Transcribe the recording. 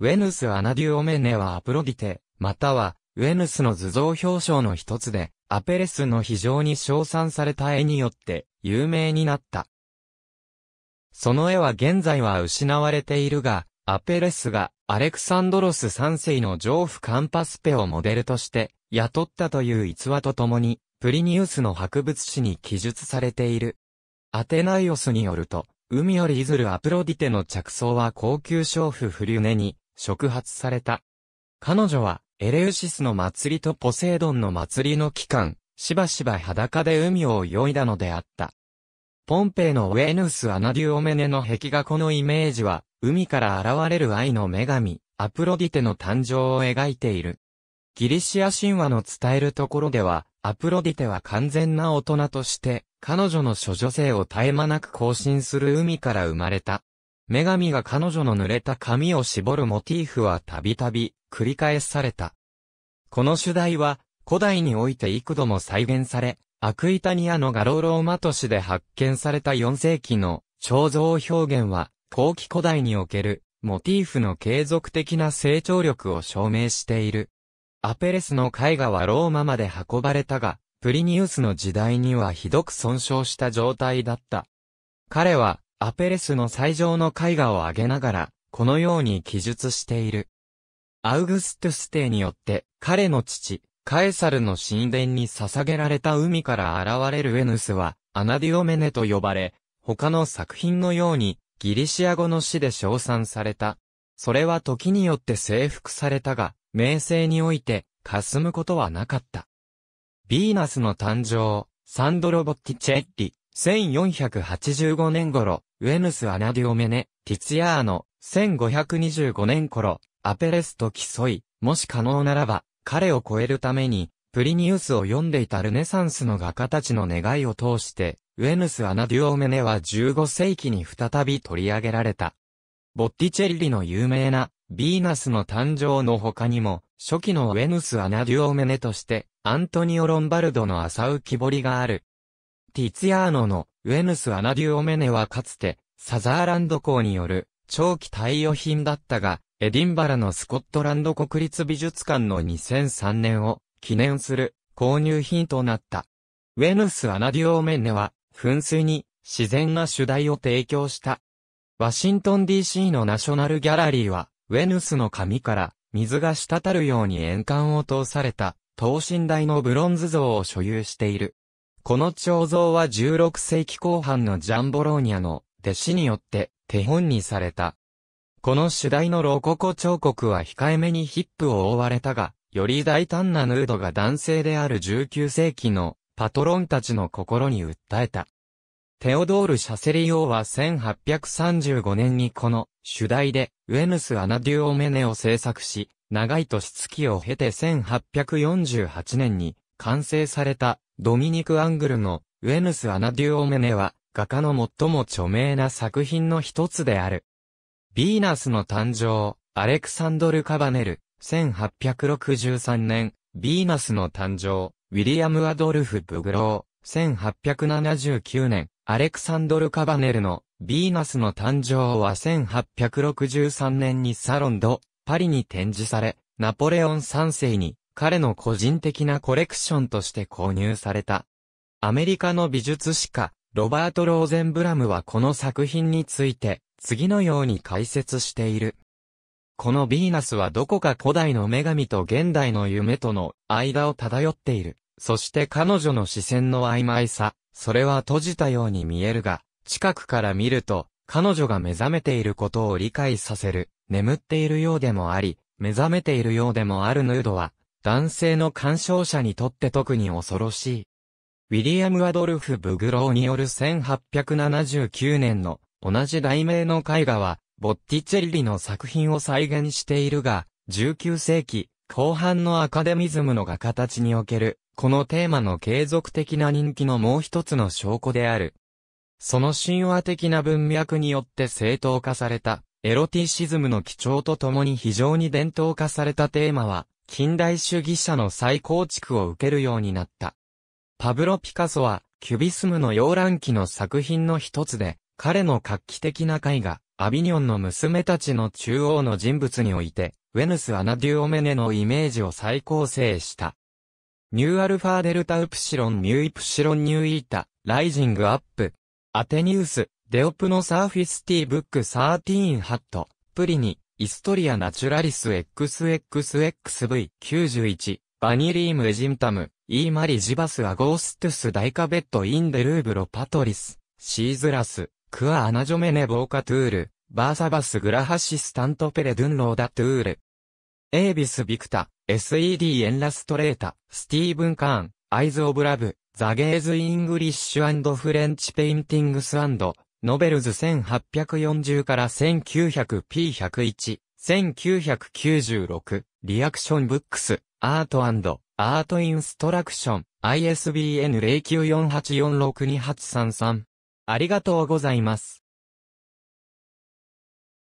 ウェヌス・アナデュオメネはアプロディテ、または、ウェヌスの図像表彰の一つで、アペレスの非常に称賛された絵によって、有名になった。その絵は現在は失われているが、アペレスがアレクサンドロス3世の上夫カンパスペをモデルとして雇ったという逸話とともに、プリニウスの博物誌に記述されている。アテナイオスによると、海よりいずるアプロディテの着想は高級娼婦フリュネに触発された。彼女は、エレウシスの祭りとポセイドンの祭りの期間、しばしば裸で海を泳いだのであった。ポンペイのウェヌス・アナデュオメネの壁画このイメージは、海から現れる愛の女神、アプロディテの誕生を描いている。ギリシア神話の伝えるところでは、アプロディテは完全な大人として、彼女の諸女性を絶え間なく更新する海から生まれた。女神が彼女の濡れた髪を絞るモチーフはたびたび繰り返された。この主題は古代において幾度も再現され、アクイタニアのガロローマ都市で発見された4世紀の肖像表現は後期古代におけるモティーフの継続的な成長力を証明している。アペレスの絵画はローマまで運ばれたが、プリニウスの時代にはひどく損傷した状態だった。彼はアペレスの最上の絵画を挙げながら、このように記述している。アウグストゥスイによって、彼の父、カエサルの神殿に捧げられた海から現れるエヌスは、アナディオメネと呼ばれ、他の作品のように、ギリシア語の詩で称賛された。それは時によって征服されたが、名声において、霞むことはなかった。ヴィーナスの誕生、サンドロ・ボッティチェッリ。1485年頃、ウェヌス・アナディオメネ、ティツヤーノ、1525年頃、アペレスと競い、もし可能ならば、彼を超えるために、プリニウスを読んでいたルネサンスの画家たちの願いを通して、ウェヌス・アナディオメネは15世紀に再び取り上げられた。ボッティチェリリの有名な、ヴィーナスの誕生の他にも、初期のウェヌス・アナディオメネとして、アントニオ・ロンバルドの浅浮木彫りがある、ティツヤーノのウェヌス・アナデュオメネはかつてサザーランド港による長期貸与品だったが、エディンバラのスコットランド国立美術館の2003年を記念する購入品となった。ウェヌス・アナデュオメネは噴水に自然な主題を提供した。ワシントン DC のナショナルギャラリーは、ウェヌスの紙から水が滴るように円管を通された等身大のブロンズ像を所有している。この彫像は16世紀後半のジャンボローニャの弟子によって手本にされた。この主題のロココ彫刻は控えめにヒップを覆われたが、より大胆なヌードが男性である19世紀のパトロンたちの心に訴えた。テオドール・シャセリオは1835年にこの主題でウェヌス・アナデュオメネを制作し、長い年月を経て1848年に完成されたドミニク・アングルのウェヌス・アナデュオメネは画家の最も著名な作品の一つである。ヴィーナスの誕生、アレクサンドル・カバネル、1863年、ヴィーナスの誕生、ウィリアム・アドルフ・ブグロー、1879年、アレクサンドル・カバネルのヴィーナスの誕生は1863年にサロンド、パリに展示され、ナポレオン3世に彼の個人的なコレクションとして購入された。アメリカの美術史家、ロバート・ローゼンブラムはこの作品について、次のように解説している。このヴィーナスはどこか古代の女神と現代の夢との間を漂っている。そして彼女の視線の曖昧さ、それは閉じたように見えるが、近くから見ると、彼女が目覚めていることを理解させる、眠っているようでもあり、目覚めているようでもあるヌードは、男性の鑑賞者にとって特に恐ろしい。ウィリアム・アドルフ・ブグローによる1879年の同じ題名の絵画は、ボッティチェリの作品を再現しているが、19世紀後半のアカデミズムの画形における、このテーマの継続的な人気のもう一つの証拠である。その神話的な文脈によって正当化された、エロティシズムの基調とともに非常に伝統化されたテーマは、近代主義者の再構築を受けるようになった。パブロ・ピカソは、キュビスムの洋蘭期の作品の一つで、彼の画期的な絵画、アビニョンの娘たちの中央の人物において、ウェヌス・アナデュオメネのイメージを再構成した。ニューアルファデルタウプシロンミュイプシロンニューイータ、ライジングアップ、アテニウス、デオプノサーフィスティブックサーティーンハット、プリニ、イストリアナチュラリス x x x v 9 1バニリームエジンタム、イーマリジバスアゴーストゥスダイカベットインデルーブロパトリス、シーズラス、クアアナジョメネボーカトゥール、バーサバスグラハシスタントペレドゥンローダトゥール。エービス・ビクタ、SED エンラストレータ、スティーブン・カーン、アイズ・オブ・ラブ、ザ・ゲーズ・イングリッシュ・フレンチ・ペインティングスノベルズ1840から 1900P101、1996、リアクションブックス、アートアートインストラクション、ISBN 0948462833。ありがとうございます。